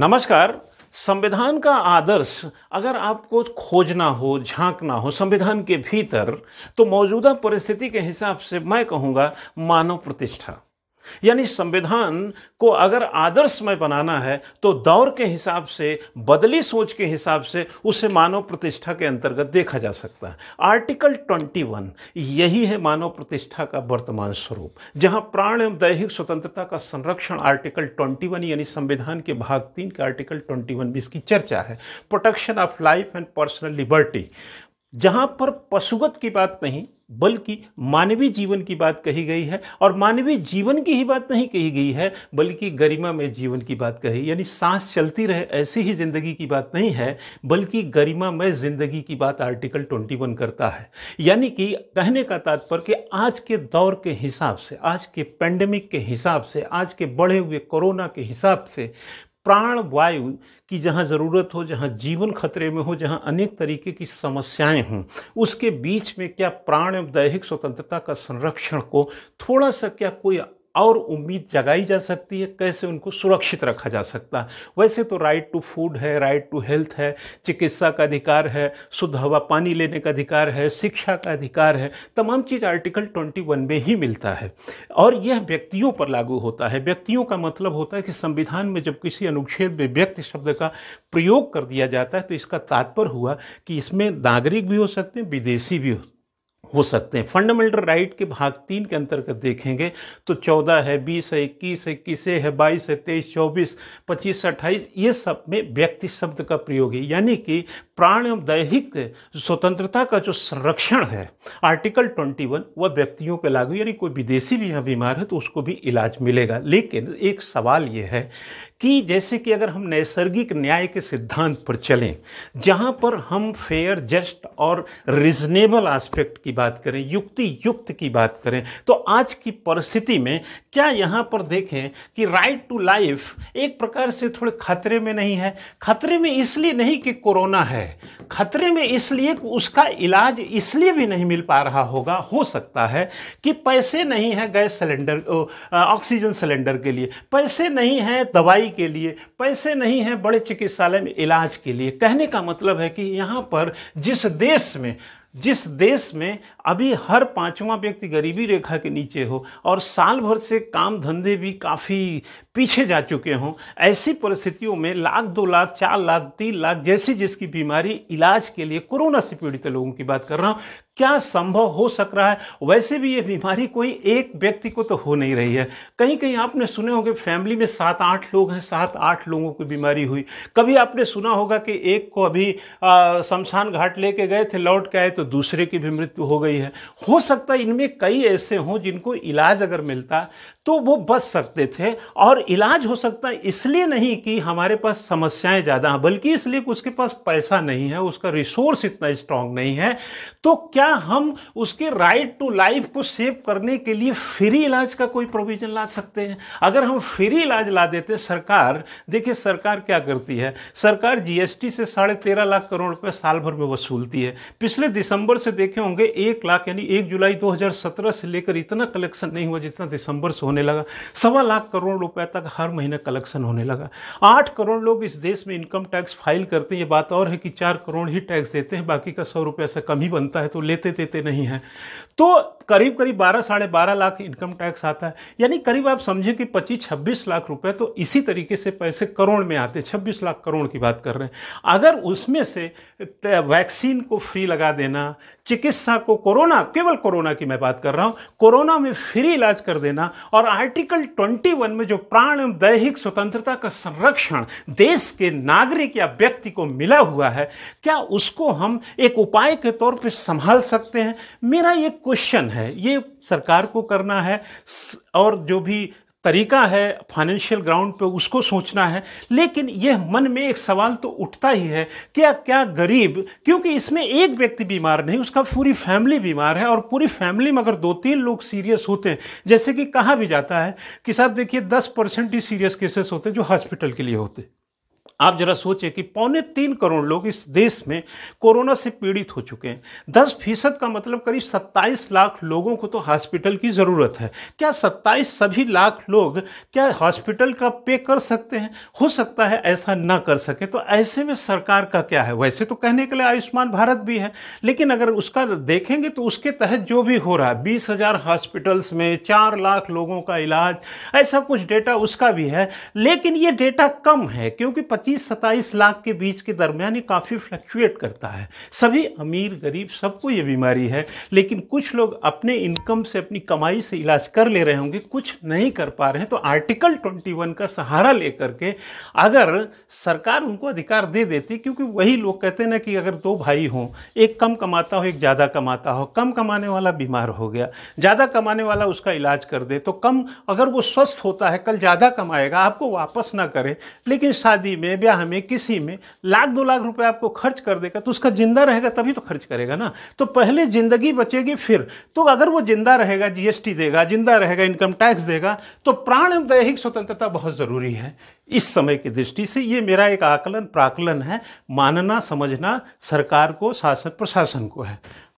नमस्कार संविधान का आदर्श अगर आपको खोजना हो झांकना हो संविधान के भीतर तो मौजूदा परिस्थिति के हिसाब से मैं कहूँगा मानव प्रतिष्ठा यानी संविधान को अगर आदर्शमय बनाना है तो दौर के हिसाब से बदली सोच के हिसाब से उसे मानव प्रतिष्ठा के अंतर्गत देखा जा सकता है आर्टिकल 21 यही है मानव प्रतिष्ठा का वर्तमान स्वरूप जहां प्राण एवं दैहिक स्वतंत्रता का संरक्षण आर्टिकल 21 यानी संविधान के भाग तीन के आर्टिकल 21 में इसकी चर्चा है protection of life and personal liberty जहाँ पर पशुगत की बात नहीं बल्कि मानवीय जीवन की बात कही गई है और मानवीय जीवन की ही बात नहीं कही गई है बल्कि गरिमा में जीवन की बात कही यानी सांस चलती रहे ऐसी ही ज़िंदगी की बात नहीं है बल्कि गरिमा में ज़िंदगी की बात आर्टिकल 21 करता है यानी कि कहने का तात्पर्य कि आज के दौर के हिसाब से आज के पेंडेमिक के हिसाब से आज के बढ़े हुए कोरोना के हिसाब से प्राण वायु की जहाँ ज़रूरत हो जहाँ जीवन खतरे में हो जहाँ अनेक तरीके की समस्याएं हों उसके बीच में क्या प्राण दैहिक स्वतंत्रता का संरक्षण को थोड़ा सा क्या कोई और उम्मीद जगाई जा सकती है कैसे उनको सुरक्षित रखा जा सकता है वैसे तो राइट टू फूड है राइट टू हेल्थ है चिकित्सा का अधिकार है शुद्ध हवा पानी लेने का अधिकार है शिक्षा का अधिकार है तमाम चीज़ आर्टिकल 21 में ही मिलता है और यह व्यक्तियों पर लागू होता है व्यक्तियों का मतलब होता है कि संविधान में जब किसी अनुच्छेद में व्यक्ति शब्द का प्रयोग कर दिया जाता है तो इसका तात्पर्य हुआ कि इसमें नागरिक भी हो सकते हैं विदेशी भी हो हो सकते हैं फंडामेंटल राइट के भाग तीन के अंतर्गत देखेंगे तो चौदह है बीस है इक्कीस है इक्कीस है बाईस है तेईस चौबीस पच्चीस अट्ठाईस ये सब में व्यक्ति शब्द का प्रयोग है यानी कि प्राण एवं दैहिक स्वतंत्रता का जो संरक्षण है आर्टिकल ट्वेंटी वन वह व्यक्तियों पर लागू यानी कोई विदेशी भी यहाँ बीमार है तो उसको भी इलाज मिलेगा लेकिन एक सवाल ये है कि जैसे कि अगर हम नैसर्गिक न्याय के सिद्धांत पर चलें जहाँ पर हम फेयर जस्ट और रिजनेबल आस्पेक्ट की की बात करें युक्ति युक्त की बात करें तो आज की परिस्थिति में क्या यहाँ पर देखें कि राइट टू लाइफ एक प्रकार से थोड़े खतरे में नहीं है खतरे में इसलिए नहीं कि कोरोना है खतरे में इसलिए उसका इलाज इसलिए भी नहीं मिल पा रहा होगा हो सकता है कि पैसे नहीं है गैस सिलेंडर ऑक्सीजन सिलेंडर के लिए पैसे नहीं है दवाई के लिए पैसे नहीं है बड़े चिकित्सालय में इलाज के लिए कहने का मतलब है कि यहाँ पर जिस देश में जिस देश में अभी हर पांचवा व्यक्ति गरीबी रेखा के नीचे हो और साल भर से काम धंधे भी काफ़ी पीछे जा चुके हों ऐसी परिस्थितियों में लाख दो लाख चार लाख तीन लाख जैसी जिसकी बीमारी इलाज के लिए कोरोना से पीड़ित लोगों की बात कर रहा हूँ क्या संभव हो सक रहा है वैसे भी ये बीमारी कोई एक व्यक्ति को तो हो नहीं रही है कहीं कहीं आपने सुने होंगे फैमिली में सात आठ लोग हैं सात आठ लोगों की बीमारी हुई कभी आपने सुना होगा कि एक को अभी शमशान घाट लेके गए थे लौट के आए तो दूसरे की भी मृत्यु हो गई है हो सकता है इनमें कई ऐसे हों जिनको इलाज अगर मिलता तो वो बच सकते थे और इलाज हो सकता है इसलिए नहीं कि हमारे पास समस्याएं ज़्यादा हैं बल्कि इसलिए कि उसके पास पैसा नहीं है उसका रिसोर्स इतना स्ट्रांग नहीं है तो क्या क्या हम उसके राइट टू लाइफ को सेव करने के लिए फ्री इलाज का कोई प्रोविजन ला सकते हैं अगर हम फ्री इलाज ला देते सरकार देखिए सरकार क्या करती है सरकार जीएसटी से साढ़े तेरह लाख करोड़ रुपए साल भर में वसूलती है पिछले दिसंबर से देखे होंगे एक लाख यानी एक जुलाई 2017 से लेकर इतना कलेक्शन नहीं हुआ जितना दिसंबर से होने लगा सवा लाख करोड़ रुपए तक हर महीने कलेक्शन होने लगा आठ करोड़ लोग इस देश में इनकम टैक्स फाइल करते हैं ये बात और है कि चार करोड़ ही टैक्स देते हैं बाकी का सौ रुपये से कम ही बनता है तो ले लेते देते नहीं हैं तो करीब करीब बारह साढ़े बारह लाख इनकम टैक्स आता है यानी करीब आप समझें कि पच्चीस छब्बीस लाख रुपए तो इसी तरीके से पैसे करोड़ में आते छब्बीस लाख करोड़ की बात कर रहे हैं अगर उसमें से वैक्सीन को फ्री लगा देना चिकित्सा को कोरोना केवल कोरोना की मैं बात कर रहा हूँ कोरोना में फ्री इलाज कर देना और आर्टिकल ट्वेंटी वन में जो प्राण एवं दैहिक स्वतंत्रता का संरक्षण देश के नागरिक या व्यक्ति को मिला हुआ है क्या उसको हम एक उपाय के तौर पर संभाल सकते हैं मेरा ये क्वेश्चन है ये सरकार को करना है और जो भी तरीका है फाइनेंशियल ग्राउंड पे उसको सोचना है लेकिन यह मन में एक सवाल तो उठता ही है क्या क्या गरीब क्योंकि इसमें एक व्यक्ति बीमार नहीं उसका पूरी फैमिली बीमार है और पूरी फैमिली में अगर दो तीन लोग सीरियस होते हैं जैसे कि कहा भी जाता है कि साहब देखिए दस परसेंट ही सीरियस केसेस होते हैं जो हॉस्पिटल के लिए होते हैं आप जरा सोचें कि पौने तीन करोड़ लोग इस देश में कोरोना से पीड़ित हो चुके हैं दस फीसद का मतलब करीब सत्ताईस लाख लोगों को तो हॉस्पिटल की ज़रूरत है क्या सत्ताईस सभी लाख लोग क्या हॉस्पिटल का पे कर सकते हैं हो सकता है ऐसा ना कर सके तो ऐसे में सरकार का क्या है वैसे तो कहने के लिए आयुष्मान भारत भी है लेकिन अगर उसका देखेंगे तो उसके तहत जो भी हो रहा है बीस हज़ार हॉस्पिटल्स में चार लाख लोगों का इलाज ऐसा कुछ डेटा उसका भी है लेकिन ये डेटा कम है क्योंकि पच्चीस इक्कीस सत्ताईस लाख के बीच के दरमियान ही काफ़ी फ्लक्चुएट करता है सभी अमीर गरीब सबको ये बीमारी है लेकिन कुछ लोग अपने इनकम से अपनी कमाई से इलाज कर ले रहे होंगे कुछ नहीं कर पा रहे हैं तो आर्टिकल 21 का सहारा लेकर के अगर सरकार उनको अधिकार दे देती क्योंकि वही लोग कहते ना कि अगर दो भाई हों एक कम कमाता हो एक ज़्यादा कमाता हो कम कमाने वाला बीमार हो गया ज़्यादा कमाने वाला उसका इलाज कर दे तो कम अगर वो स्वस्थ होता है कल ज़्यादा कमाएगा आपको वापस ना करें लेकिन शादी में रुपया हमें किसी में लाख दो लाख रुपए आपको खर्च कर देगा तो उसका जिंदा रहेगा तभी तो खर्च करेगा ना तो पहले जिंदगी बचेगी फिर तो अगर वो जिंदा रहेगा जीएसटी देगा जिंदा रहेगा इनकम टैक्स देगा तो प्राण एवं दैहिक स्वतंत्रता बहुत ज़रूरी है इस समय की दृष्टि से ये मेरा एक आकलन प्राकलन है मानना समझना सरकार को शासन प्रशासन को है